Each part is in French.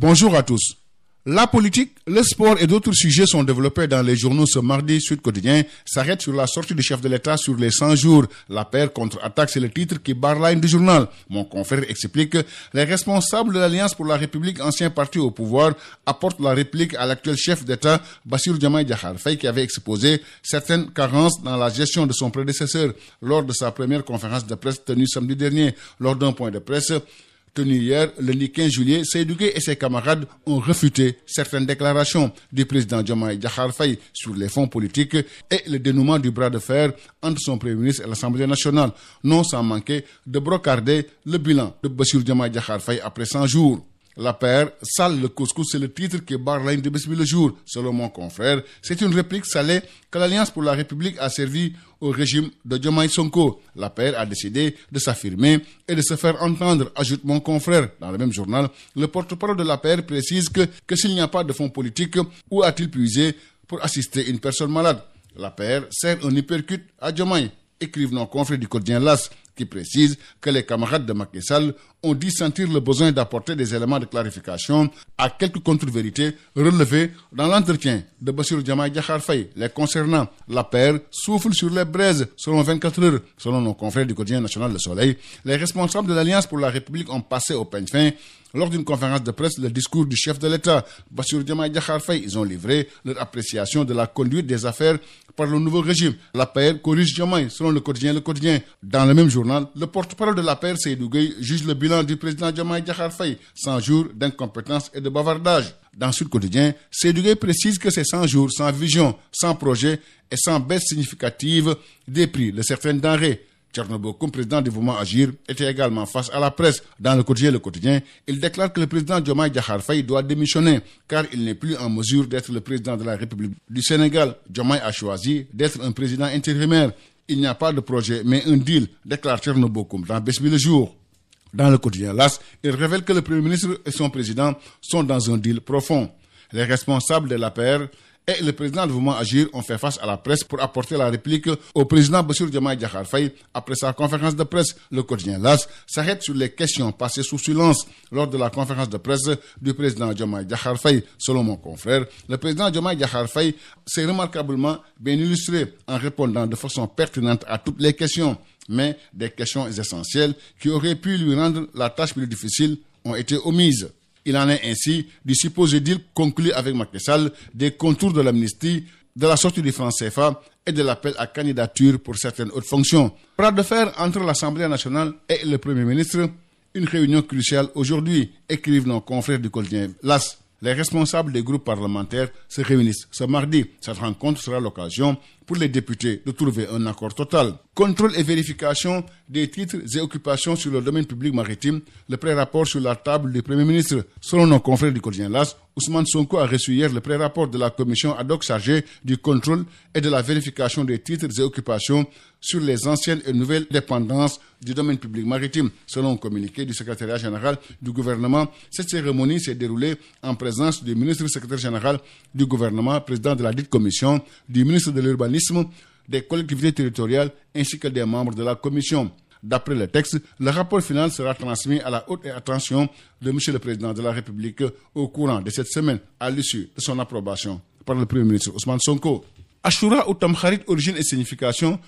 Bonjour à tous. La politique, le sport et d'autres sujets sont développés dans les journaux ce mardi. Suite Quotidien s'arrête sur la sortie du chef de l'État sur les 100 jours. La paire contre-attaque, c'est le titre qui barre la du journal. Mon confrère explique les responsables de l'Alliance pour la République, ancien parti au pouvoir, apportent la réplique à l'actuel chef d'État, Bassir Diomaye Diakhar qui avait exposé certaines carences dans la gestion de son prédécesseur lors de sa première conférence de presse tenue samedi dernier. Lors d'un point de presse, Tenu hier, le 15 juillet, Seydougué et ses camarades ont refuté certaines déclarations du président Jamaï Diakhar sur les fonds politiques et le dénouement du bras de fer entre son Premier ministre et l'Assemblée nationale, non sans manquer de brocarder le bilan de Bassir Jamaï Diakhar après 100 jours. La paire, sale le couscous, c'est le titre qui barre la de le jour. Selon mon confrère, c'est une réplique salée que l'Alliance pour la République a servi au régime de Diomaye Sonko. La paire a décidé de s'affirmer et de se faire entendre, ajoute mon confrère. Dans le même journal, le porte-parole de la paire précise que, que s'il n'y a pas de fonds politiques, où a-t-il puisé pour assister une personne malade? La paire sert un hypercute à Diomaye écrivent nos confrères du quotidien LAS qui précise que les camarades de Macky Sall ont dit sentir le besoin d'apporter des éléments de clarification à quelques contre-vérités relevées dans l'entretien de Bassir Djamaï Diakhar Faye les concernant. La paire souffle sur les braises selon 24 heures. Selon nos confrères du quotidien national Le Soleil, les responsables de l'Alliance pour la République ont passé au peigne fin lors d'une conférence de presse, le discours du chef de l'État, Bassir Diomaye Diakhar Faye, ils ont livré leur appréciation de la conduite des affaires par le nouveau régime. La corrige Jamaï, selon le quotidien Le Quotidien. Dans le même journal, le porte-parole de la PR, Seydou juge le bilan du président Jamaï Diakhar Faye, 100 jours d'incompétence et de bavardage. Dans Sud Quotidien, Seydou précise que ces 100 jours sans vision, sans projet et sans baisse significative des prix de certaines denrées. Tchernobyl, comme président du mouvement Agir, était également face à la presse. Dans le quotidien Le Quotidien, il déclare que le président Diomaye Diakhar Faye doit démissionner car il n'est plus en mesure d'être le président de la République du Sénégal. Diomaye a choisi d'être un président intérimaire. Il n'y a pas de projet, mais un deal, déclare Tchernobyl dans Besmi le jour. Dans le quotidien LAS, il révèle que le Premier ministre et son président sont dans un deal profond. Les responsables de la l'APR et le président du mouvement Agir ont fait face à la presse pour apporter la réplique au président Bassir Diomaye Diakhar Faye après sa conférence de presse. Le quotidien LAS s'arrête sur les questions passées sous silence lors de la conférence de presse du président Diomaye Diakhar Faye. Selon mon confrère, le président Diomaye Diakhar Faye s'est remarquablement bien illustré en répondant de façon pertinente à toutes les questions, mais des questions essentielles qui auraient pu lui rendre la tâche plus difficile ont été omises. Il en est ainsi du supposé deal conclu avec Macky des contours de l'amnistie, de la sortie du franc CFA et de l'appel à candidature pour certaines autres fonctions. Bras de faire entre l'Assemblée nationale et le Premier ministre, une réunion cruciale aujourd'hui, écrivent nos confrères du quotidien LAS. Les responsables des groupes parlementaires se réunissent ce mardi. Cette rencontre sera l'occasion pour les députés de trouver un accord total. Contrôle et vérification des titres et occupations sur le domaine public maritime, le pré-rapport sur la table du Premier ministre. Selon nos confrères du quotidien LAS, Ousmane Sonko a reçu hier le pré-rapport de la commission ad hoc chargée du contrôle et de la vérification des titres et occupations sur les anciennes et nouvelles dépendances du domaine public maritime. Selon un communiqué du secrétariat général du gouvernement, cette cérémonie s'est déroulée en présence du ministre secrétaire général du gouvernement, président de la dite commission, du ministre de l'urbanisme, des collectivités territoriales ainsi que des membres de la commission. D'après le texte, le rapport final sera transmis à la haute attention de M. le Président de la République au courant de cette semaine, à l'issue de son approbation par le Premier ministre Ousmane Sonko. Ashura ou Tamkharit, origine et signification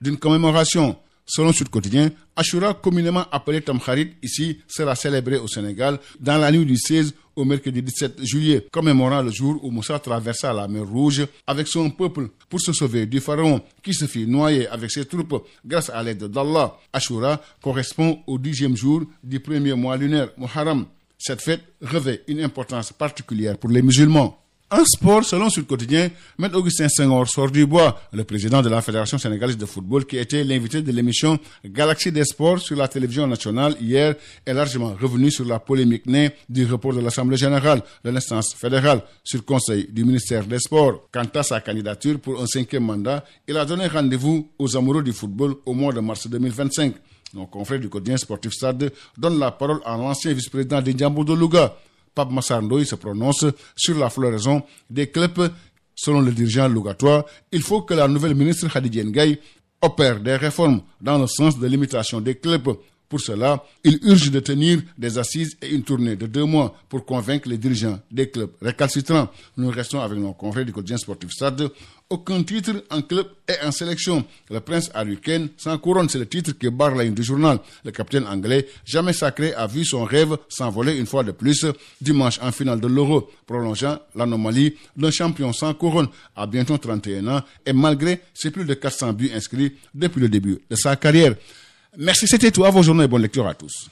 d'une commémoration Selon Sud Quotidien, Ashura, communément appelé Tamkharit, ici, sera célébré au Sénégal dans la nuit du 16 au mercredi 17 juillet, commémorant le jour où Moussa traversa la mer Rouge avec son peuple pour se sauver du pharaon qui se fit noyer avec ses troupes grâce à l'aide d'Allah. Ashura correspond au dixième jour du premier mois lunaire, Muharram. Cette fête revêt une importance particulière pour les musulmans. En sport, selon Sud Quotidien, M. Augustin Senghor sort du bois, le président de la Fédération sénégalaise de football, qui était l'invité de l'émission Galaxie des sports sur la télévision nationale hier, est largement revenu sur la polémique née du report de l'Assemblée générale de l'instance fédérale sur le conseil du ministère des Sports. Quant à sa candidature pour un cinquième mandat, il a donné rendez-vous aux amoureux du football au mois de mars 2025. Nos confrères du quotidien sportif Stade donnent la parole à l'ancien vice-président de Louga, Pape Massandoï se prononce sur la floraison des clubs. Selon le dirigeant logatoire, il faut que la nouvelle ministre Khadija Ngaï opère des réformes dans le sens de limitation des clubs pour cela, il urge de tenir des assises et une tournée de deux mois pour convaincre les dirigeants des clubs récalcitrants. Nous restons avec nos confrères du quotidien sportif Stade. Aucun titre en club et en sélection. Le prince Aluken sans couronne, c'est le titre qui barre la ligne du journal. Le capitaine anglais, jamais sacré, a vu son rêve s'envoler une fois de plus dimanche en finale de l'Euro, prolongeant l'anomalie d'un champion sans couronne à bientôt 31 ans et malgré ses plus de 400 buts inscrits depuis le début de sa carrière. Merci, c'était toi À vos journaux et bonne lecture à tous.